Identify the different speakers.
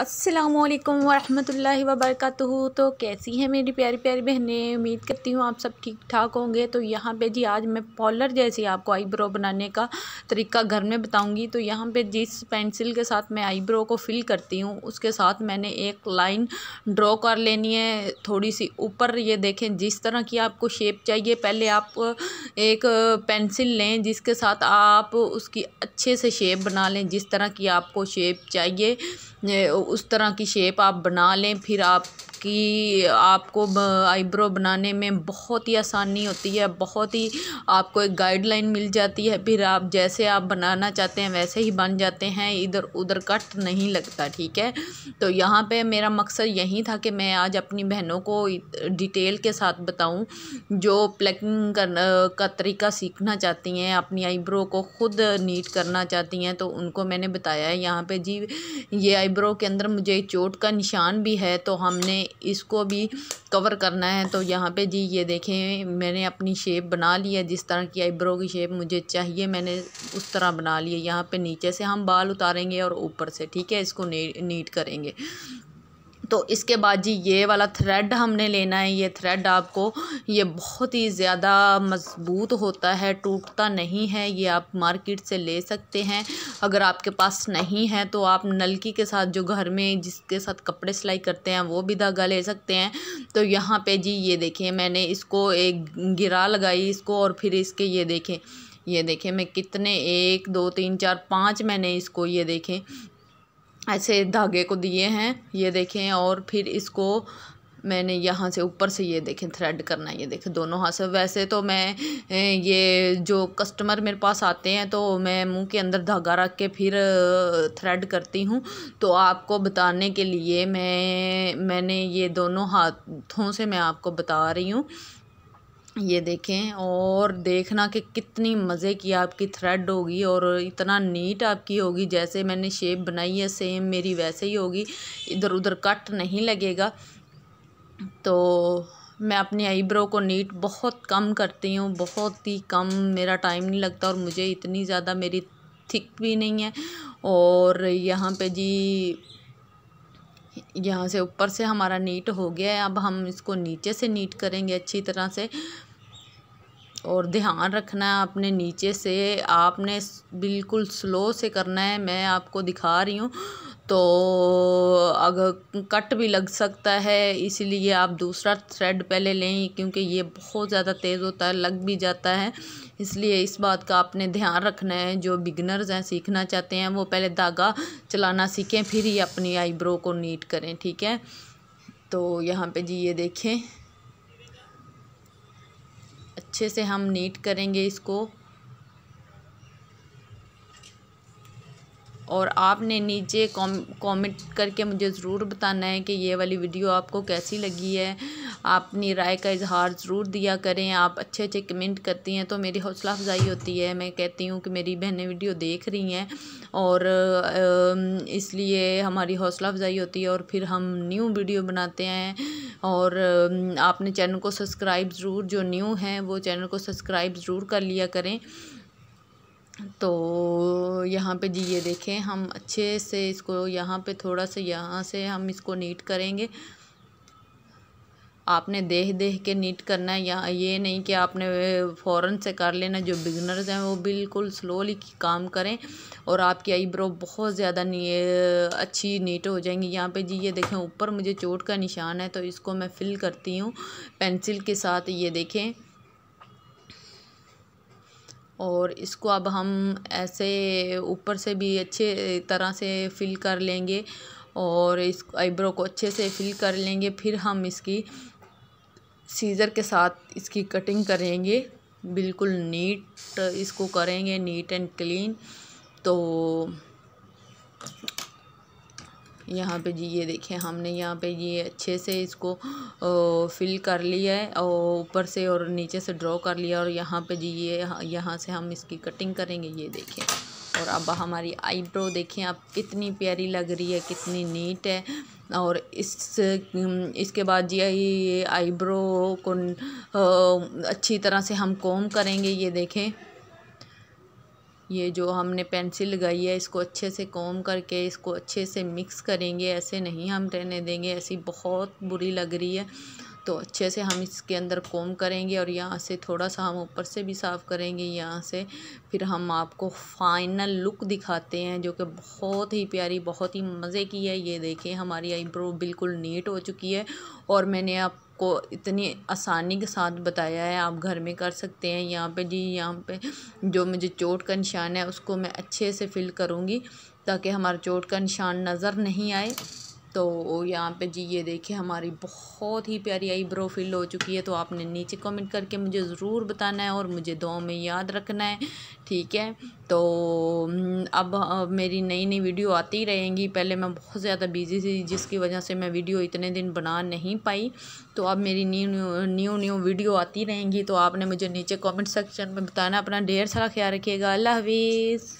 Speaker 1: अस्सलाम वालेकुम वरहमतुल्लाहि तो कैसी हैं मेरी प्यारी प्यारी बहनें उम्मीद करती हूँ आप सब ठीक ठाक होंगे तो यहाँ पे जी आज मैं पॉलर जैसे आपको आईब्रो बनाने का तरीका घर में बताऊँगी तो यहाँ पे जिस पेंसिल के साथ मैं आईब्रो को फिल करती हूँ उसके साथ मैंने एक लाइन ड्रॉ कर लेनी है थोड़ी सी ऊपर ये देखें जिस तरह की आपको शेप चाहिए पहले आप एक पेंसिल लें जिसके साथ आप उसकी अच्छे से शेप बना लें जिस तरह की आपको शेप चाहिए उस तरह की शेप आप बना लें फिर आप कि आपको आईब्रो बनाने में बहुत ही आसानी होती है बहुत ही आपको एक गाइडलाइन मिल जाती है फिर आप जैसे आप बनाना चाहते हैं वैसे ही बन जाते हैं इधर उधर कट नहीं लगता ठीक है तो यहाँ पे मेरा मकसद यही था कि मैं आज अपनी बहनों को डिटेल के साथ बताऊँ जो प्लकिंग का तरीका सीखना चाहती हैं अपनी आईब्रो को ख़ुद नीट करना चाहती हैं तो उनको मैंने बताया है यहाँ पे जी ये आईब्रो के अंदर मुझे चोट का निशान भी है तो हमने इसको भी कवर करना है तो यहाँ पे जी ये देखें मैंने अपनी शेप बना ली है जिस तरह की आईब्रो की शेप मुझे चाहिए मैंने उस तरह बना ली है यहाँ पे नीचे से हम बाल उतारेंगे और ऊपर से ठीक है इसको नीट करेंगे तो इसके बाद जी ये वाला थ्रेड हमने लेना है ये थ्रेड आपको ये बहुत ही ज़्यादा मज़बूत होता है टूटता नहीं है ये आप मार्केट से ले सकते हैं अगर आपके पास नहीं है तो आप नलकी के साथ जो घर में जिसके साथ कपड़े सिलाई करते हैं वो भी धागा ले सकते हैं तो यहाँ पे जी ये देखें मैंने इसको एक गिरा लगाई इसको और फिर इसके ये देखें ये देखें मैं कितने एक दो तीन चार पाँच मैंने इसको ये देखें ऐसे धागे को दिए हैं ये देखें और फिर इसको मैंने यहाँ से ऊपर से ये देखें थ्रेड करना ये देखें दोनों हाथ से वैसे तो मैं ये जो कस्टमर मेरे पास आते हैं तो मैं मुंह के अंदर धागा रख के फिर थ्रेड करती हूँ तो आपको बताने के लिए मैं मैंने ये दोनों हाथों से मैं आपको बता रही हूँ ये देखें और देखना कि कितनी मज़े की आपकी थ्रेड होगी और इतना नीट आपकी होगी जैसे मैंने शेप बनाई है सेम मेरी वैसे ही होगी इधर उधर कट नहीं लगेगा तो मैं अपने आईब्रो को नीट बहुत कम करती हूँ बहुत ही कम मेरा टाइम नहीं लगता और मुझे इतनी ज़्यादा मेरी थिक भी नहीं है और यहाँ पे जी यहाँ से ऊपर से हमारा नीट हो गया है अब हम इसको नीचे से नीट करेंगे अच्छी तरह से और ध्यान रखना है आपने नीचे से आपने बिल्कुल स्लो से करना है मैं आपको दिखा रही हूँ तो अगर कट भी लग सकता है इसीलिए आप दूसरा थ्रेड पहले लें क्योंकि ये बहुत ज़्यादा तेज़ होता है लग भी जाता है इसलिए इस बात का आपने ध्यान रखना है जो बिगनर्स हैं सीखना चाहते हैं वो पहले धागा चलाना सीखें फिर ही अपनी आईब्रो को नीट करें ठीक है तो यहाँ पे जी ये देखें अच्छे से हम नीट करेंगे इसको और आपने नीचे कमेंट करके मुझे ज़रूर बताना है कि ये वाली वीडियो आपको कैसी लगी है अपनी राय का इजहार ज़रूर दिया करें आप अच्छे अच्छे कमेंट करती हैं तो मेरी हौसला अफजाई होती है मैं कहती हूँ कि मेरी बहनें वीडियो देख रही हैं और इसलिए हमारी हौसला अफजाई होती है और फिर हम न्यू वीडियो बनाते हैं और आपने चैनल को सब्सक्राइब ज़रूर जो न्यू हैं वो चैनल को सब्सक्राइब ज़रूर कर लिया करें तो यहाँ पे जी ये देखें हम अच्छे से इसको यहाँ पे थोड़ा सा यहाँ से हम इसको नीट करेंगे आपने देख देख के नीट करना है या ये नहीं कि आपने फ़ौर से कर लेना जो बिगनर्स हैं वो बिल्कुल स्लोली काम करें और आपकी आईब्रो बहुत ज़्यादा अच्छी नीट हो जाएंगी यहाँ पे जी ये देखें ऊपर मुझे चोट का निशान है तो इसको मैं फिल करती हूँ पेंसिल के साथ ये देखें और इसको अब हम ऐसे ऊपर से भी अच्छे तरह से फिल कर लेंगे और इस आईब्रो को अच्छे से फिल कर लेंगे फिर हम इसकी सीज़र के साथ इसकी कटिंग करेंगे बिल्कुल नीट इसको करेंगे नीट एंड क्लीन तो यहाँ पे जी ये देखें हमने यहाँ पे ये अच्छे से इसको फिल कर लिया है और ऊपर से और नीचे से ड्रॉ कर लिया और यहाँ पे जी ये यहाँ से हम इसकी कटिंग करेंगे ये देखें और अब हमारी आईब्रो देखें आप कितनी प्यारी लग रही है कितनी नीट है और इस इसके बाद जी आई ये आईब्रो को अच्छी तरह से हम कॉम करेंगे ये देखें ये जो हमने पेंसिल लगाई है इसको अच्छे से कॉम करके इसको अच्छे से मिक्स करेंगे ऐसे नहीं हम रहने देंगे ऐसी बहुत बुरी लग रही है तो अच्छे से हम इसके अंदर कोम करेंगे और यहाँ से थोड़ा सा हम ऊपर से भी साफ़ करेंगे यहाँ से फिर हम आपको फाइनल लुक दिखाते हैं जो कि बहुत ही प्यारी बहुत ही मज़े की है ये देखें हमारी आईब्रो बिल्कुल नीट हो चुकी है और मैंने आप आपको इतनी आसानी के साथ बताया है आप घर में कर सकते हैं यहाँ पे जी यहाँ पे जो मुझे चोट का निशान है उसको मैं अच्छे से फिल करूँगी ताकि हमारा चोट का निशान नज़र नहीं आए तो यहाँ पे जी ये देखिए हमारी बहुत ही प्यारी आईब्रो फिल हो चुकी है तो आपने नीचे कमेंट करके मुझे ज़रूर बताना है और मुझे दो में याद रखना है ठीक है तो हम्म, अब, अब मेरी नई नई वीडियो आती रहेंगी पहले मैं बहुत ज़्यादा बिजी थी जिसकी वजह से मैं वीडियो इतने दिन बना नहीं पाई तो अब मेरी न्यू न्यू न्यू वीडियो आती रहेंगी तो आपने मुझे नीचे कॉमेंट सेक्शन में बताना अपना ढेर सारा ख्याल रखिएगा अल्लाह हाफिज़